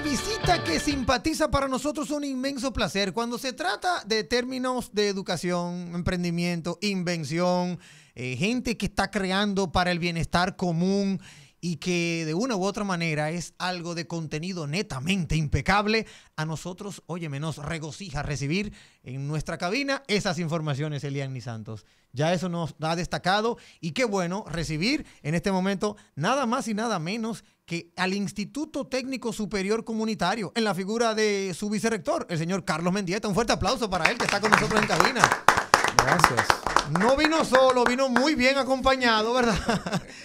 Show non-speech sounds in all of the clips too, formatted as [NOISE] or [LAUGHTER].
visita que simpatiza para nosotros un inmenso placer. Cuando se trata de términos de educación, emprendimiento, invención, eh, gente que está creando para el bienestar común y que de una u otra manera es algo de contenido netamente impecable, a nosotros, oye, menos regocija recibir en nuestra cabina esas informaciones, Eliani Santos. Ya eso nos ha destacado y qué bueno recibir en este momento nada más y nada menos que al Instituto Técnico Superior Comunitario, en la figura de su vicerrector, el señor Carlos Mendieta. Un fuerte aplauso para él que está con nosotros en cabina. Gracias. No vino solo, vino muy bien acompañado, ¿verdad?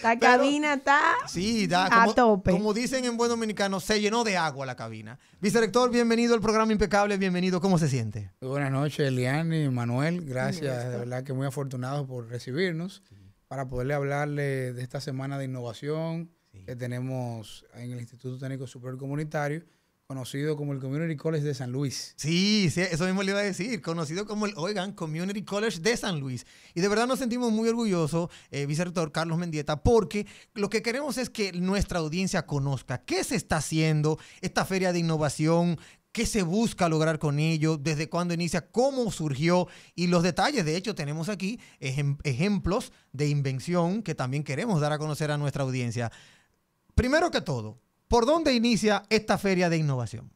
La cabina está sí, a tope. Como dicen en buen dominicano, se llenó de agua la cabina. Vicerector, bienvenido al programa Impecable, bienvenido. ¿Cómo se siente? Buenas noches, Eliane, Manuel. Gracias, de verdad que muy afortunados por recibirnos para poderle hablarle de esta semana de innovación, que tenemos en el Instituto Técnico Superior Comunitario, conocido como el Community College de San Luis. Sí, sí, eso mismo le iba a decir, conocido como el, oigan, Community College de San Luis. Y de verdad nos sentimos muy orgullosos, eh, vicerrector Carlos Mendieta, porque lo que queremos es que nuestra audiencia conozca qué se está haciendo, esta feria de innovación, qué se busca lograr con ello, desde cuándo inicia, cómo surgió y los detalles. De hecho, tenemos aquí ejemplos de invención que también queremos dar a conocer a nuestra audiencia primero que todo, ¿por dónde inicia esta feria de innovación?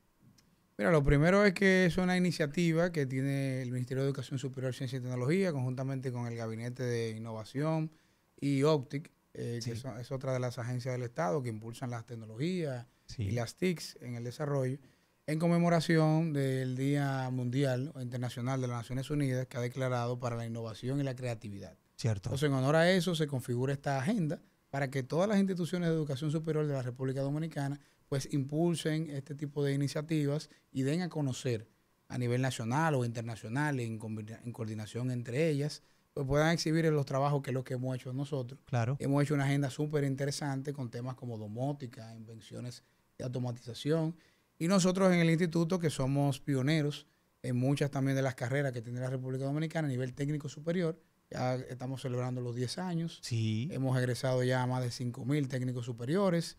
Mira, lo primero es que es una iniciativa que tiene el Ministerio de Educación Superior, Ciencia y Tecnología, conjuntamente con el Gabinete de Innovación y Optic, eh, que es otra de las agencias del Estado que impulsan las tecnologías y las TICs en el desarrollo, en conmemoración del Día Mundial Internacional de las Naciones Unidas, que ha declarado para la innovación y la creatividad. Cierto. Entonces, en honor a eso, se configura esta agenda para que todas las instituciones de educación superior de la República Dominicana pues impulsen este tipo de iniciativas y den a conocer a nivel nacional o internacional en, en coordinación entre ellas, pues puedan exhibir los trabajos que es lo que hemos hecho nosotros. Claro. Hemos hecho una agenda súper interesante con temas como domótica, invenciones de automatización y nosotros en el instituto que somos pioneros en muchas también de las carreras que tiene la República Dominicana a nivel técnico superior, ya estamos celebrando los 10 años. Sí. Hemos egresado ya más de 5.000 técnicos superiores.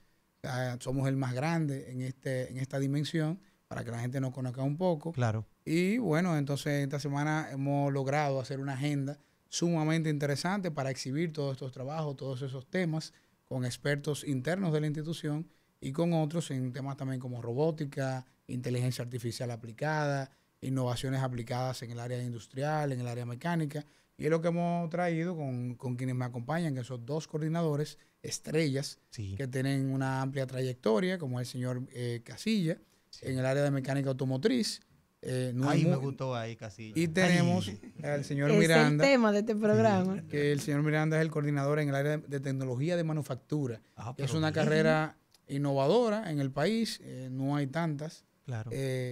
somos el más grande en, este, en esta dimensión para que la gente nos conozca un poco. Claro. Y bueno, entonces esta semana hemos logrado hacer una agenda sumamente interesante para exhibir todos estos trabajos, todos esos temas con expertos internos de la institución y con otros en temas también como robótica, inteligencia artificial aplicada, innovaciones aplicadas en el área industrial, en el área mecánica. Y es lo que hemos traído con, quienes me acompañan, que son dos coordinadores estrellas que tienen una amplia trayectoria, como el señor eh, Casilla, en el área de mecánica automotriz. Eh, no ahí me gustó ahí Casilla. Y tenemos al señor es Miranda. el tema de este programa. Que el señor Miranda es el coordinador en el área de, tecnología de manufactura. Ah, es una carrera innovadora en el país, eh, no hay tantas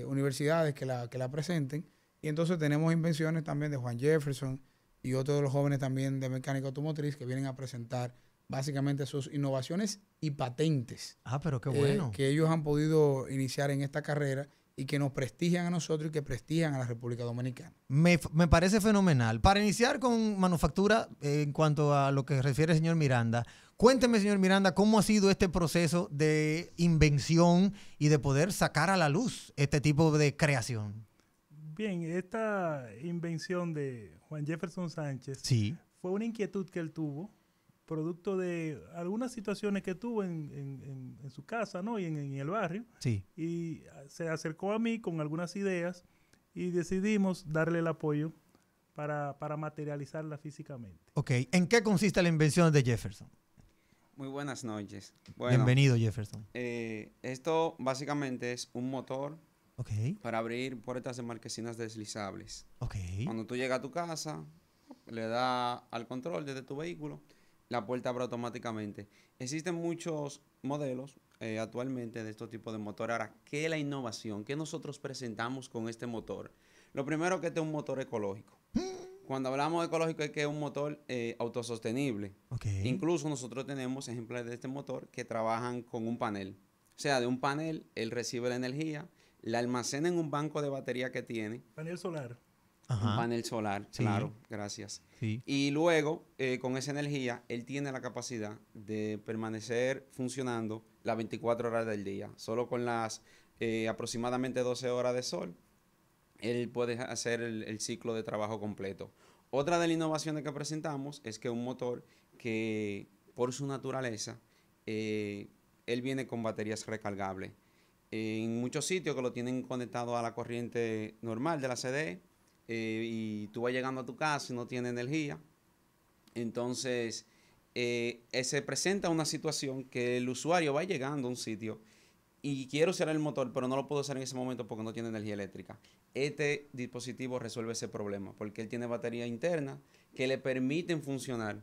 universidades que la, que la presenten. Y entonces tenemos invenciones también de Juan Jefferson, y otros de los jóvenes también de mecánica automotriz que vienen a presentar básicamente sus innovaciones y patentes. Ah, pero qué eh, bueno. que ellos han podido iniciar en esta carrera y que nos prestigian a nosotros y que prestigian a la República Dominicana. Me, parece fenomenal. Para iniciar con manufactura, eh, en cuanto a lo que refiere el señor Miranda, cuénteme, señor Miranda, cómo ha sido este proceso de invención y de poder sacar a la luz este tipo de creación. Bien, esta invención de Juan Jefferson Sánchez fue una inquietud que él tuvo, producto de algunas situaciones que tuvo en, su casa ¿no? y en, el barrio. Sí. Y se acercó a mí con algunas ideas y decidimos darle el apoyo para, materializarla físicamente. Ok, ¿en qué consiste la invención de Jefferson? Muy buenas noches. Bienvenido, Jefferson. Eh, esto básicamente es un motor para abrir puertas de marquesinas deslizables. Cuando tú llegas a tu casa, le das al control desde tu vehículo, la puerta abre automáticamente. Existen muchos modelos eh, actualmente de este tipo de motor. Ahora, ¿qué es la innovación? que nosotros presentamos con este motor? Lo primero que este es un motor ecológico. Cuando hablamos de ecológico es que es un motor eh, autosostenible. Incluso nosotros tenemos ejemplos de este motor que trabajan con un panel. O sea, de un panel él recibe la energía la almacena en un banco de batería que tiene. Panel solar. Un panel solar, claro, gracias. Y luego, eh, con esa energía, él tiene la capacidad de permanecer funcionando las 24 horas del día. Solo con las eh, aproximadamente 12 horas de sol, él puede hacer el, ciclo de trabajo completo. Otra de las innovaciones que presentamos es que un motor que, por su naturaleza, eh, él viene con baterías recargables en muchos sitios que lo tienen conectado a la corriente normal de la CD eh, y tú vas llegando a tu casa y no tiene energía. Entonces, eh, eh, se presenta una situación que el usuario va llegando a un sitio y quiero usar el motor, pero no lo puedo usar en ese momento porque no tiene energía eléctrica. Este dispositivo resuelve ese problema porque él tiene batería interna que le permiten funcionar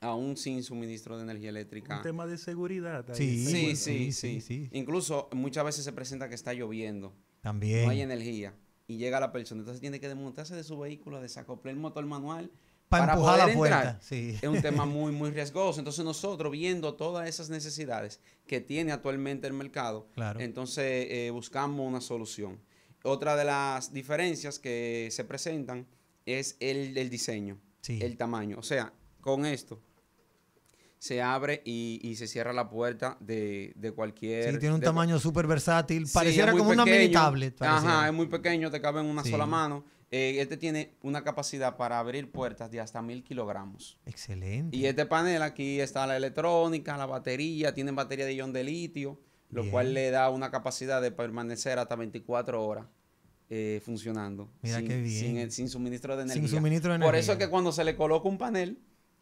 aún sin suministro de energía eléctrica. Un tema de seguridad. Sí, sí, sí, sí, Incluso muchas veces se presenta que está lloviendo. También. No hay energía. Y llega la persona. Entonces tiene que desmontarse de su vehículo, desacoplar el motor manual. para empujar poder la puerta. Sí. Es un tema [LAUGHS] muy, muy riesgoso. Entonces nosotros viendo todas esas necesidades que tiene actualmente el mercado, entonces eh, buscamos una solución. Otra de las diferencias que se presentan es el, diseño, el tamaño. O sea, con esto, se abre y, se cierra la puerta de, cualquier... Sí, tiene un tamaño súper versátil. Pareciera como una mini tablet. Ajá, es muy pequeño, te cabe en una sola mano. Eh, este tiene una capacidad para abrir puertas de hasta mil kilogramos. Excelente. Y este panel aquí está la electrónica, la batería, Tiene batería de ion de litio, lo cual le da una capacidad de permanecer hasta 24 horas. Eh, funcionando. Mira sin, qué bien. Sin, suministro de energía. Sin suministro de energía. Por eso es que cuando se le coloca un panel,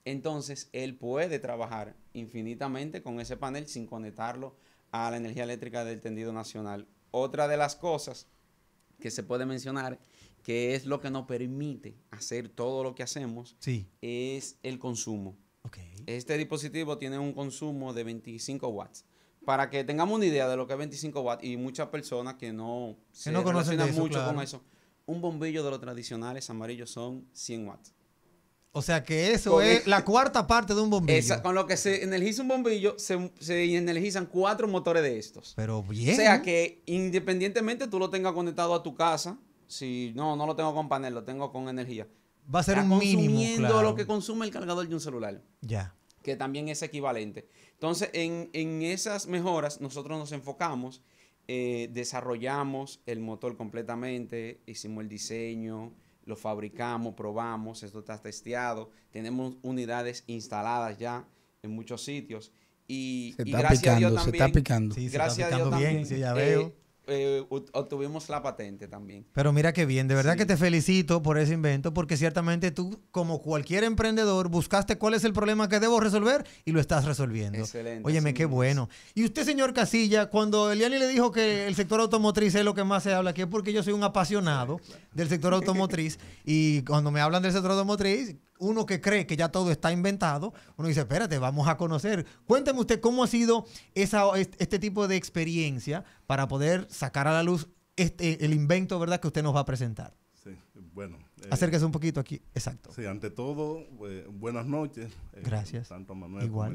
entonces él puede trabajar infinitamente con ese panel sin conectarlo a la energía eléctrica del tendido nacional. Otra de las cosas que se puede mencionar, que es lo que nos permite hacer todo lo que hacemos, es el consumo. Este dispositivo tiene un consumo de 25 watts. Para que tengamos una idea de lo que es 25 watts y muchas personas que no se conocen mucho con eso, un bombillo de los tradicionales amarillos son 100 watts. O sea que eso es e- la cuarta parte de un bombillo. con lo que se energiza un bombillo, se, energizan cuatro motores de estos. Pero bien. O sea que independientemente tú lo tengas conectado a tu casa, si no, no lo tengo con panel, lo tengo con energía. Va a ser un mínimo. lo que consume el cargador de un celular. Ya. Que también es equivalente. Entonces, en, esas mejoras, nosotros nos enfocamos, eh, desarrollamos el motor completamente, hicimos el diseño lo fabricamos, probamos, esto está testeado, tenemos unidades instaladas ya en muchos sitios. Y, se está gracias picando, a Dios se está picando. está picando bien, ya eh, veo. Eh, obtuvimos la patente también. Pero mira qué bien, de verdad que te felicito por ese invento, porque ciertamente tú, como cualquier emprendedor, buscaste cuál es el problema que debo resolver y lo estás resolviendo. Excelente. Óyeme, qué bueno. Y usted, señor Casilla, cuando Eliani le dijo que el sector automotriz es lo que más se habla, que es porque yo soy un apasionado del sector automotriz y cuando me hablan del sector automotriz, uno que cree que ya todo está inventado, uno dice, espérate, vamos a conocer. Cuénteme usted cómo ha sido este tipo de experiencia para poder sacar a la luz este, el invento, ¿verdad?, que usted nos va a presentar. Sí, bueno. Eh, Acérquese un poquito aquí, exacto. Sí, ante todo, eh, buenas noches. Eh, Gracias. Tanto a Manuel como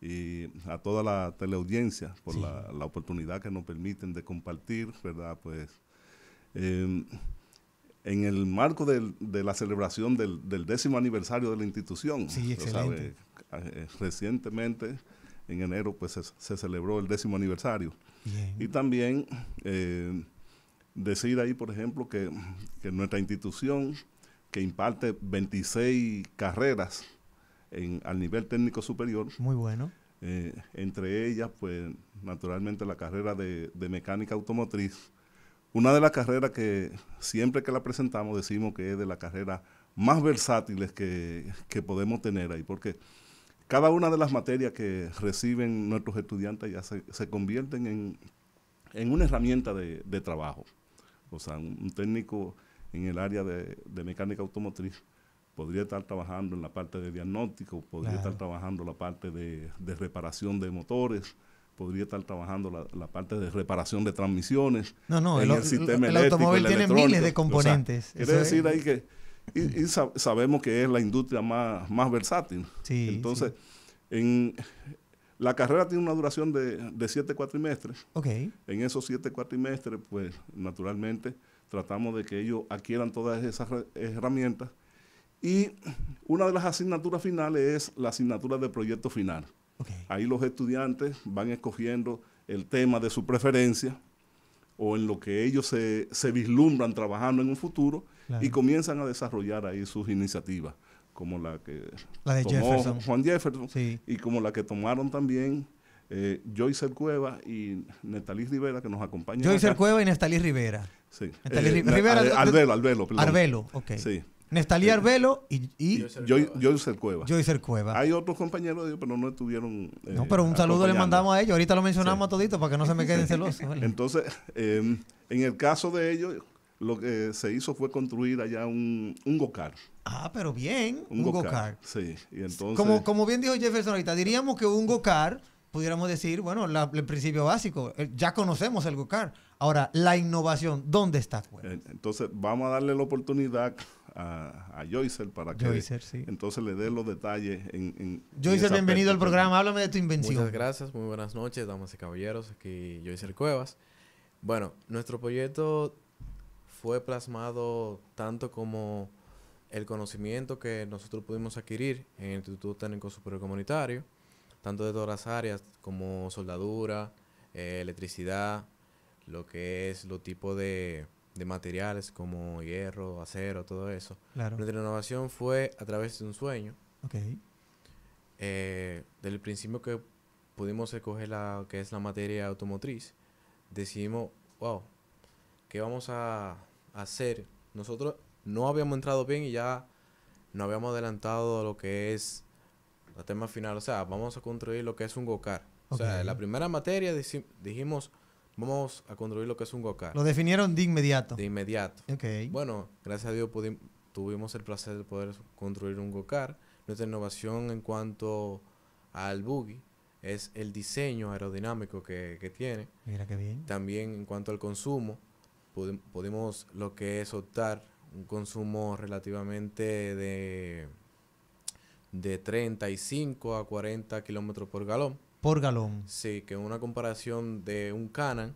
Y a toda la teleaudiencia por la, la, oportunidad que nos permiten de compartir, ¿verdad? Pues em, en el marco de la celebración del, décimo aniversario de la institución. Sí, excelente. Eh, recientemente, en enero, pues se, celebró el décimo aniversario. Y también eh, decir ahí, por ejemplo, que, nuestra institución, que imparte 26 carreras al nivel técnico superior. Muy bueno. Eh, entre ellas, pues, naturalmente la carrera de mecánica automotriz, una de las carreras que siempre que la presentamos decimos que es de las carreras más versátiles que, podemos tener ahí, porque cada una de las materias que reciben nuestros estudiantes ya se, se convierten en, una herramienta de, trabajo. O sea, un, técnico en el área de, mecánica automotriz podría estar trabajando en la parte de diagnóstico, podría estar trabajando en la parte de, de reparación de motores, podría estar trabajando la, parte de reparación de transmisiones. No, no, el, automóvil tiene miles de componentes. Es decir ahí que, sabemos que es la industria más, más versátil. Entonces, En, la carrera tiene una duración de, de siete cuatrimestres. Okay. En esos siete cuatrimestres, pues naturalmente tratamos de que ellos adquieran todas esas herramientas. Y una de las asignaturas finales es la asignatura de proyecto final. Ahí los estudiantes van escogiendo el tema de su preferencia o en lo que ellos se, vislumbran trabajando en un futuro y comienzan a desarrollar ahí sus iniciativas, como la que de Juan Jefferson y como la que tomaron también eh, Joyce Cueva y Natalis Rivera, que nos acompañan. Joyce Cueva y Natalis Rivera. Sí. Eh, Rivera. Arbelo, Arbelo, perdón. Arbelo, ok. Sí. Nestalí Arbelo y, y yo Cueva. el Cueva. Hay otros compañeros de ellos, pero no estuvieron. Eh, no, pero un saludo le mandamos a ellos. Ahorita lo mencionamos todito a para que no se me queden [LAUGHS] celosos. Entonces, em, en el caso de ellos, lo que se hizo fue construir allá un, un go Ah, pero bien, un, gocar. sí, y entonces... Como, como bien dijo Jefferson ahorita, diríamos que un go pudiéramos decir, bueno, el principio básico, eh, ya conocemos el go Ahora, la innovación, ¿dónde está? Entonces, vamos a darle la oportunidad a, a para que entonces le dé los detalles. En, en Joycer, bienvenido al programa. Háblame de tu invención. Muchas gracias, muy buenas noches, damas y caballeros. Aquí Joycer Cuevas. Bueno, nuestro proyecto fue plasmado tanto como el conocimiento que nosotros pudimos adquirir en el Instituto Técnico Superior Comunitario, tanto de todas las áreas como soldadura, eh, electricidad, lo que es lo tipo de de materiales como hierro, acero, todo eso. Claro. Nuestra innovación fue a través de un sueño. Ok. Eh, desde el principio que pudimos escoger la que es la materia automotriz, decidimos, wow, ¿qué vamos a, hacer? Nosotros no habíamos entrado bien y ya ...no habíamos adelantado lo que es ...la tema final. O sea, vamos a construir lo que es un go O sea, la primera materia dijimos, vamos a construir lo que es un go Lo definieron de inmediato. De inmediato. Okay. Bueno, gracias a Dios tuvimos el placer de poder construir un go Nuestra innovación en cuanto al buggy es el diseño aerodinámico que, tiene. Mira qué bien. También en cuanto al consumo, pudimos lo que es optar un consumo relativamente de, de 35 a 40 kilómetros por galón por galón. Sí, que una comparación de un canan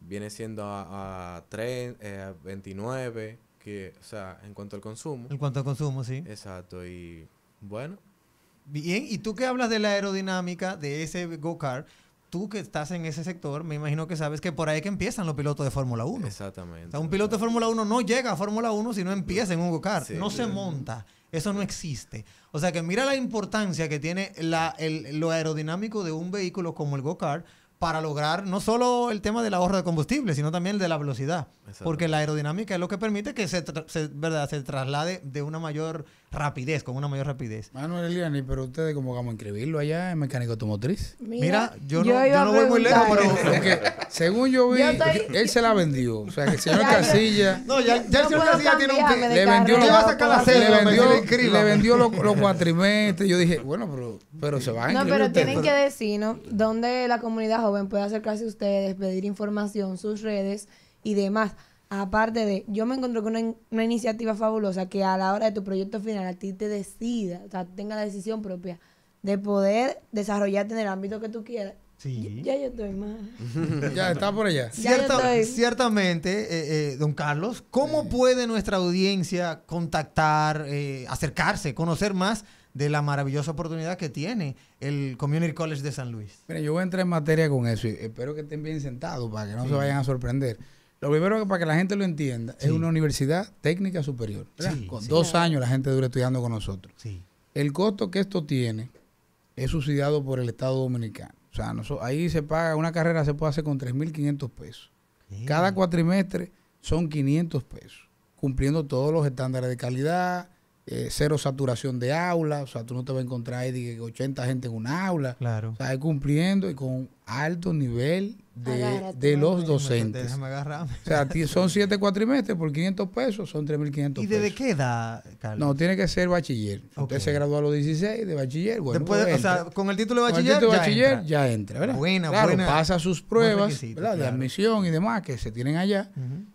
viene siendo a, a 3, 29, eh, que, o sea, en cuanto al consumo. En cuanto al consumo, sí. Exacto, y bueno. Bien, y tú que hablas de la aerodinámica de ese go-kart, tú que estás en ese sector, me imagino que sabes que por ahí que empiezan los pilotos de Fórmula 1. Exactamente. un piloto de Fórmula 1 no llega a Fórmula 1 si no empieza en un go-kart, no se monta. Eso no existe. O sea que mira la importancia que tiene la, lo aerodinámico de un vehículo como el go-kart para lograr no solo el tema del ahorro de combustible, sino también el de la velocidad. Porque la aerodinámica es lo que permite que se, se ¿verdad? se traslade de una mayor rapidez, con una mayor rapidez. Manuel Eliani, pero ustedes como vamos a inscribirlo allá en mecánico automotriz. Mira, yo, no, yo no voy muy lejos, pero según yo vi, él se la vendió. O sea, que el señor Casilla... No, ya, el señor Casilla tiene un... le vendió, la le vendió, los cuatrimestres. Yo dije, bueno, pero, pero se va a No, pero tienen que decirnos dónde la comunidad joven puede acercarse a ustedes, pedir información, sus redes y demás. Aparte de, yo me encontré con una, iniciativa fabulosa que a la hora de tu proyecto final a ti te decida, o sea, tenga la decisión propia de poder desarrollarte en el ámbito que tú quieras. Sí. Ya, yo estoy más. [LAUGHS] ya está por allá. Ciertamente, eh, eh, don Carlos, ¿cómo puede nuestra audiencia contactar, eh, acercarse, conocer más de la maravillosa oportunidad que tiene el Community College de San Luis? Mira, yo voy a entrar en materia con eso y espero que estén bien sentados para que no se vayan a sorprender. Lo primero para que la gente lo entienda, es una universidad técnica superior. con dos años la gente dura estudiando con nosotros. El costo que esto tiene es subsidiado por el Estado Dominicano. O sea, ahí se paga, una carrera se puede hacer con 3.500 pesos. Cada cuatrimestre son 500 pesos, cumpliendo todos los estándares de calidad, eh, cero saturación de aula, o sea, tú no te vas a encontrar ahí de 80 gente en un aula. Claro. O sea, cumpliendo y con alto nivel de, los docentes. [LAUGHS] O sea, son siete cuatrimestres por 500 pesos, son 3.500 pesos. ¿Y desde qué edad, Carlos? No, tiene que ser bachiller. Usted se graduó a los 16 de bachiller. Bueno, o pues sea, con el título de bachiller, ya, entra. ¿verdad? Buena, claro, pasa sus pruebas de admisión y demás que se tienen allá.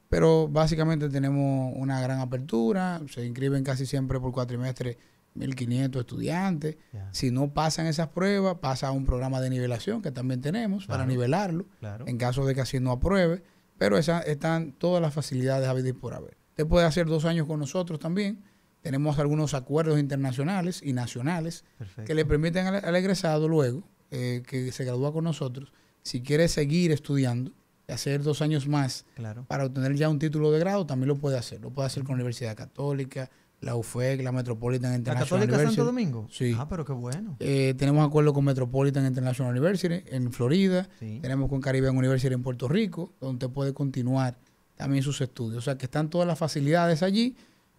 Pero básicamente tenemos una gran apertura. Se inscriben casi siempre por cuatrimestre 1.500 estudiantes. Si no pasan esas pruebas, pasa a un programa de nivelación que también tenemos para nivelarlo, en caso de que así no apruebe. Pero esas están todas las facilidades y por haber. Usted puede hacer dos años con nosotros también. Tenemos algunos acuerdos internacionales y nacionales que le permiten al, egresado luego, eh, que se gradúa con nosotros, si quiere seguir estudiando, hacer dos años más claro. para obtener ya un título de grado, también lo puede hacer. Lo puede hacer con la Universidad Católica, la UFEC, la Metropolitan International University. ¿La Santo Domingo? Sí. Ah, pero qué bueno. Eh, tenemos acuerdo con Metropolitan International University en Florida. Tenemos con Caribbean University en Puerto Rico, donde puede continuar también sus estudios. O sea, que están todas las facilidades allí.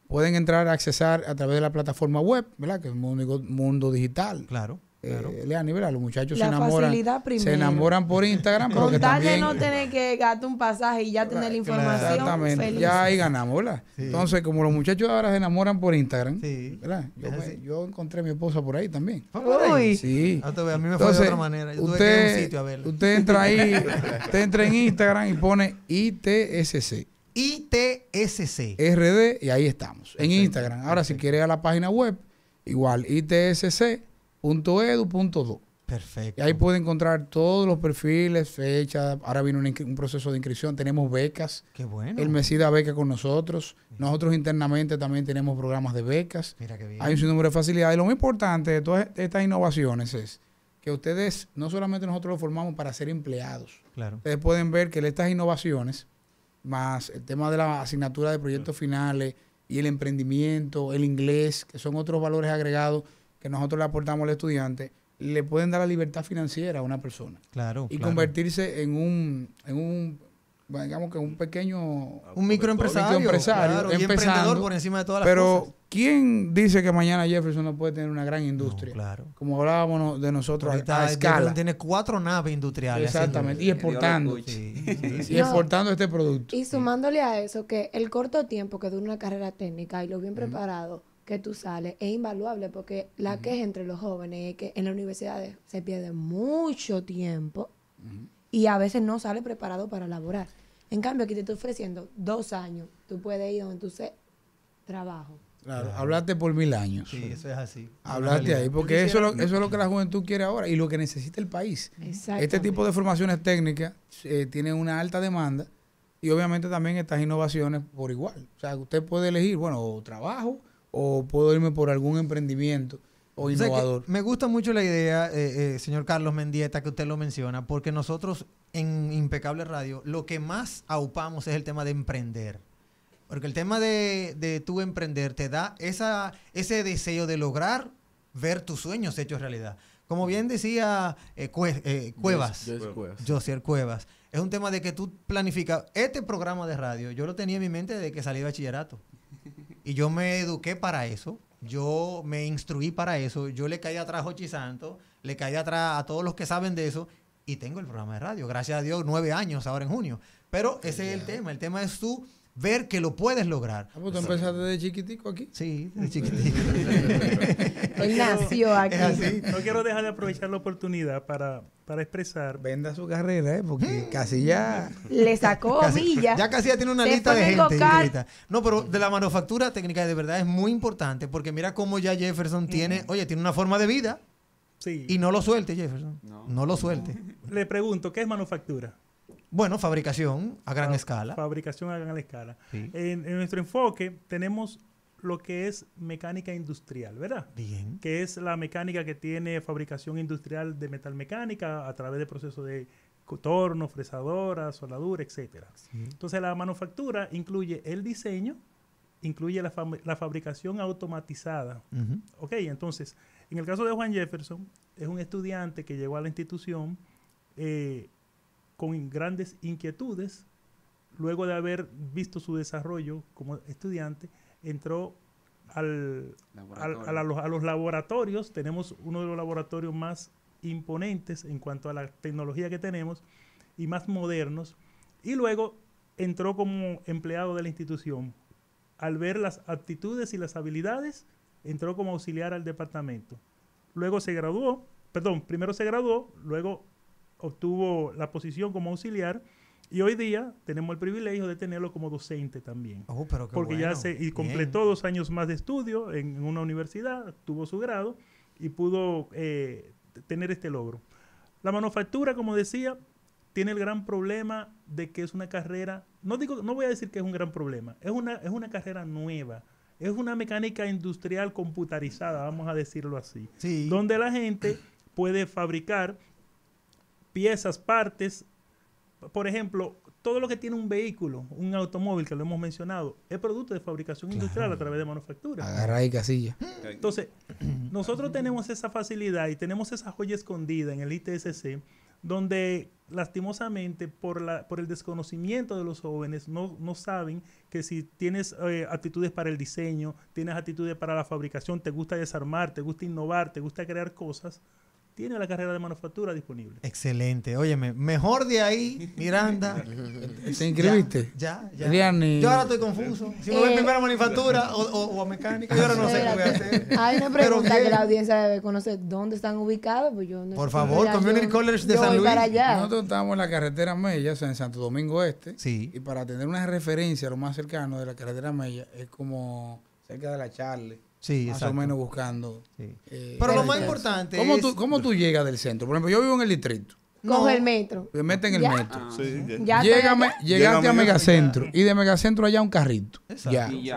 Pueden entrar a accesar a través de la plataforma web, ¿verdad? Que es el mundo, mundo digital. Claro. Eh, claro. Eh, Los muchachos la se enamoran. Se enamoran por Instagram. porque no tener que gastar un pasaje y ya tener la información. Exactamente. Ya ahí ganamos, ¿verdad? Entonces, como los muchachos ahora se enamoran por Instagram, Yo, encontré a mi esposa por ahí también. Sí. Ah, a, mí me de otra manera. Yo usted, sitio a Usted entra ahí, [LAUGHS] usted entra en Instagram y pone ITSC. ITSC. RD, y ahí estamos. En Instagram. Ahora, si quiere a la página web, igual ITSC .edu.do. Perfecto. Y ahí puede encontrar todos los perfiles, fechas. Ahora viene un, proceso de inscripción. Tenemos becas. Qué bueno. El Mesida beca con nosotros. Nosotros internamente también tenemos programas de becas. Mira qué bien. Hay un sinnúmero de facilidades. Y lo más importante de todas e-, estas innovaciones es que ustedes, no solamente nosotros los formamos para ser empleados. Claro. Ustedes pueden ver que estas innovaciones, más el tema de la asignatura de proyectos finales y el emprendimiento, el inglés, que son otros valores agregados que nosotros le aportamos al estudiante, le pueden dar la libertad financiera a una persona. Claro. Y convertirse en un, en un, digamos que un pequeño... Un microempresario. Un microempresario. emprendedor por encima de todas las cosas. Pero, ¿quién dice que mañana Jefferson no puede tener una gran industria? claro. Como hablábamos de nosotros a, escala. Tiene cuatro naves industriales. Exactamente. y exportando. Y exportando este producto. Y sumándole a eso que el corto tiempo que dura una carrera técnica y lo bien preparado que tú sales es invaluable porque la que queja entre los jóvenes es que en las universidades se pierde mucho tiempo y a veces no sale preparado para laborar. En cambio, aquí te estoy ofreciendo dos años. Tú puedes ir donde tú se trabajo. Claro, hablaste por mil años. Sí, eso es así. Hablaste ahí, porque eso es, lo, eso es lo que la juventud quiere ahora y lo que necesita el país. Este tipo de formaciones técnicas eh, tiene una alta demanda y obviamente también estas innovaciones por igual. O sea, usted puede elegir, bueno, o trabajo, o puedo irme por algún emprendimiento o innovador. me gusta mucho la idea, eh, eh, señor Carlos Mendieta, que usted lo menciona, porque nosotros en Impecable Radio lo que más aupamos es el tema de emprender. Porque el tema de, tu emprender te da esa, ese deseo de lograr ver tus sueños hechos realidad. Como bien decía eh, Cuevas, José Cuevas. Cuevas, es un tema de que tú planificas. Este programa de radio, yo lo tenía en mi mente de que salí de bachillerato. Y yo me eduqué para eso, yo me instruí para eso, yo le caí atrás a Hochi Santo, le caí atrás a todos los que saben de eso y tengo el programa de radio. Gracias a Dios, nueve años ahora en junio. Pero ese es el tema, el tema es tú ver que lo puedes lograr. Ah, pues, tú empezaste de chiquitico aquí. Sí, de chiquitico. [LAUGHS] Él nació aquí. No quiero dejar de aprovechar la oportunidad para, expresar. Venda su carrera, ¿eh? porque casi ya. Le sacó Villa. [LAUGHS] Ya casi ya tiene una lista de gente. No, pero de la manufactura técnica de verdad es muy importante porque mira cómo ya Jefferson mm. tiene, oye, tiene una forma de vida. Sí. Y no lo suelte, Jefferson. No, lo suelte. Le pregunto, ¿qué es manufactura? Bueno, fabricación a gran escala. Fabricación a gran escala. En, nuestro enfoque tenemos lo que es mecánica industrial, ¿verdad? Bien. Que es la mecánica que tiene fabricación industrial de metal mecánica a través de procesos de cotorno, fresadora, soldadura, etc. Entonces la manufactura incluye el diseño, incluye la, fabricación automatizada. Ok, entonces, en el caso de Juan Jefferson, es un estudiante que llegó a la institución. Eh, con grandes inquietudes, luego de haber visto su desarrollo como estudiante, entró al, a, a, los, laboratorios. Tenemos uno de los laboratorios más imponentes en cuanto a la tecnología que tenemos y más modernos. Y luego entró como empleado de la institución. Al ver las aptitudes y las habilidades, entró como auxiliar al departamento. Luego se graduó, perdón, primero se graduó, luego obtuvo la posición como auxiliar y hoy día tenemos el privilegio de tenerlo como docente también. Oh, porque ya se y completó dos años más de estudio en, una universidad, tuvo su grado y pudo eh, tener este logro. La manufactura, como decía, tiene el gran problema de que es una carrera, no, digo, no voy a decir que es un gran problema, es una, es una carrera nueva. Es una mecánica industrial computarizada, vamos a decirlo así. Donde la gente puede fabricar piezas, partes. Por ejemplo, todo lo que tiene un vehículo, un automóvil que lo hemos mencionado, es producto de fabricación industrial a través de manufactura. Agarra y casilla. Entonces, [CLEARS THROAT] nosotros tenemos esa facilidad y tenemos esa joya escondida en el ITSC, donde lastimosamente por, la, por el desconocimiento de los jóvenes no, no saben que si tienes eh, actitudes para el diseño, tienes actitudes para la fabricación, te gusta desarmar, te gusta innovar, te gusta crear cosas, tiene la carrera de manufactura disponible. Excelente. Óyeme, mejor de ahí, Miranda. [LAUGHS] ¿Te inscribiste? Ya, ya. Yo ahora estoy confuso. Si me eh, voy primero a manufactura o, o, a mecánica, yo ahora no sé qué voy a hacer. Hay una pregunta que la audiencia debe conocer. ¿Dónde están ubicados? Pues yo Por favor, Community el College de San Luis. Nosotros estamos en la carretera Mella, o sea, en Santo Domingo Este. Sí. Y para tener una referencia, lo más cercano de la carretera Mella es como cerca de la Charle Sí, más o menos buscando. Eh, Pero lo más importante ¿Cómo Tú, ¿Cómo tú llegas del centro? Por ejemplo, yo vivo en el distrito. Coge el metro. Me meten el metro. llegaste a Megacentro. Y de Megacentro allá un carrito. Ya, y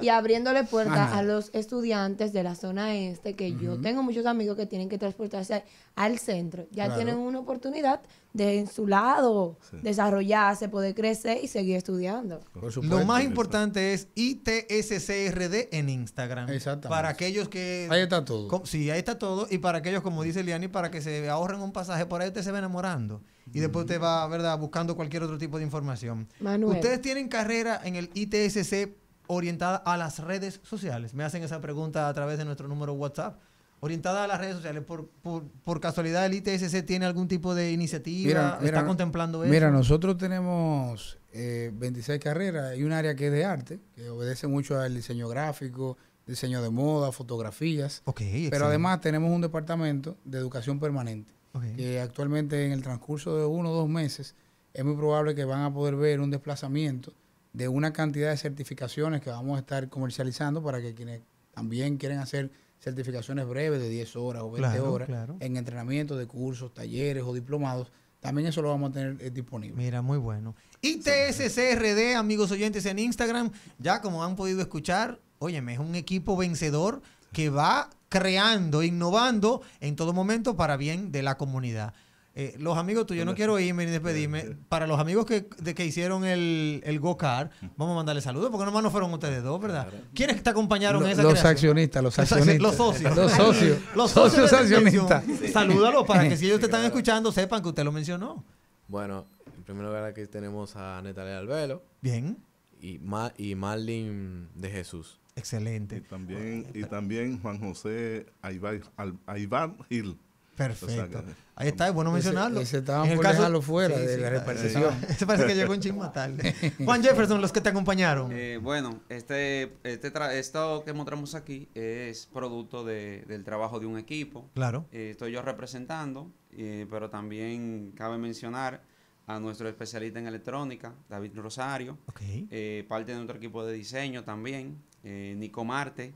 Y abriéndole puertas a los estudiantes de la zona este, que yo tengo muchos amigos que tienen que transportarse al, centro. Ya tienen una oportunidad de su lado desarrollarse, poder crecer y seguir estudiando. Lo más importante es ITSCRD en Instagram. Exactamente. Para aquellos que... Ahí está todo. sí, ahí está todo. Y para aquellos, como dice Liani, para que se ahorren un pasaje, por ahí usted se va enamorando. Y después usted mm. va, ¿verdad?, buscando cualquier otro tipo de información. Ustedes tienen carrera en el ITSC orientada a las redes sociales. Me hacen esa pregunta a través de nuestro número WhatsApp orientada a las redes sociales, por, por, casualidad el ITSC tiene algún tipo de iniciativa, está contemplando eso. Mira, nosotros tenemos 26 eh, carreras, hay un área que es de arte, que obedece mucho al diseño gráfico, diseño de moda, fotografías. pero además tenemos un departamento de educación permanente, que actualmente en el transcurso de uno o dos meses es muy probable que van a poder ver un desplazamiento de una cantidad de certificaciones que vamos a estar comercializando para que quienes también quieren hacer certificaciones breves de 10 horas o 20 horas en entrenamiento de cursos, talleres o diplomados. También eso lo vamos a tener eh, disponible. Mira, muy bueno. Y ITSCRD, amigos oyentes en Instagram, ya como han podido escuchar, óyeme, es un equipo vencedor que va creando, innovando en todo momento para bien de la comunidad. Eh, los amigos tuyos, no quiero irme ni despedirme. Para los amigos que, de, que hicieron el, el go-kart, vamos a mandarle saludos, porque nomás no fueron ustedes dos, ¿verdad? ¿Quiénes te acompañaron en esa Los accionistas, los accionistas. [LAUGHS] Los socios. los socios. los socios, accionistas. Salúdalos para que si ellos te están escuchando, sepan que usted lo mencionó. Bueno, en primer lugar aquí tenemos a Natalia Albelo. Bien. Y, Ma y Marlin de Jesús. Excelente. Y también, y también Juan José aybar Gil. Perfecto. Ahí está, es bueno mencionarlo. Se fuera de la Se parece que llegó un a tarde. [LAUGHS] Juan Jefferson, los que te acompañaron. Eh, bueno, este, este esto que mostramos aquí es producto del trabajo de un equipo. Claro. Eh, estoy yo representando, eh, pero también cabe mencionar a nuestro especialista en electrónica, David Rosario. parte de nuestro equipo de diseño también, Nico Marte,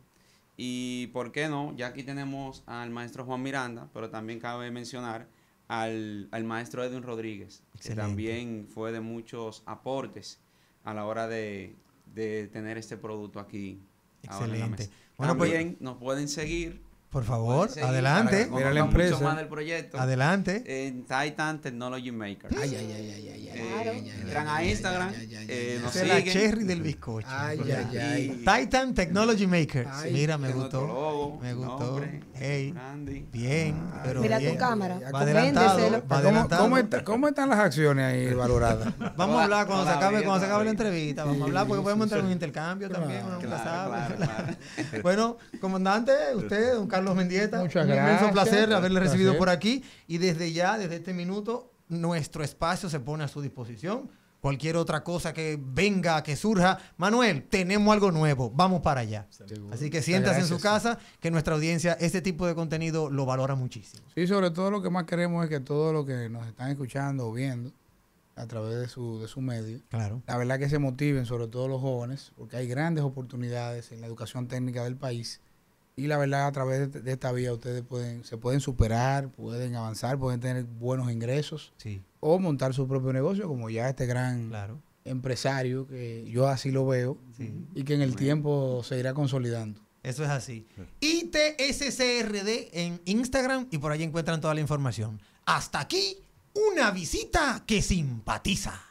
y por qué no, ya aquí tenemos al maestro Juan Miranda, pero también cabe mencionar al, al maestro Edwin Rodríguez, que también fue de muchos aportes a la hora de, tener este producto aquí. Excelente. Bueno, pues- también pues, nos pueden seguir por favor, adelante. Mira la empresa. Mucho más del proyecto. Adelante. En Titan Technology Maker. Ay, ay, ay, ay, ay. ay, a Instagram. Eh, es la cherry del bizcocho. Ay, ay, ay. Titan Technology Maker. Mira, me gustó. me gustó. Hey, bien, ah, pero Mira tu cámara. Va adelantado, ¿Cómo, están las acciones ahí [LAUGHS] valoradas? vamos a hablar cuando, se acabe, la entrevista. Vamos a hablar porque podemos entrar en un intercambio también. [LAUGHS] Claro, bueno, comandante, usted, don Carlos Mendieta. Muchas gracias. Un placer haberle recibido por aquí. Y desde ya, desde este minuto, nuestro espacio se pone a su disposición cualquier otra cosa que venga, que surja. Manuel, tenemos algo nuevo, vamos para allá. Así que siéntase en su casa, que nuestra audiencia este tipo de contenido lo valora muchísimo. Sí, sobre todo lo que más queremos es que todo lo que nos están escuchando o viendo a través de su, de su medio, claro. la verdad que se motiven, sobre todo los jóvenes, porque hay grandes oportunidades en la educación técnica del país. Y la verdad, a través de, esta vía ustedes pueden, se pueden superar, pueden avanzar, pueden tener buenos ingresos. Sí o montar su propio negocio, como ya este gran empresario, que yo así lo veo, y que en el tiempo se irá consolidando. Eso es así. ITSCRD en Instagram y por ahí encuentran toda la información. Hasta aquí, una visita que simpatiza.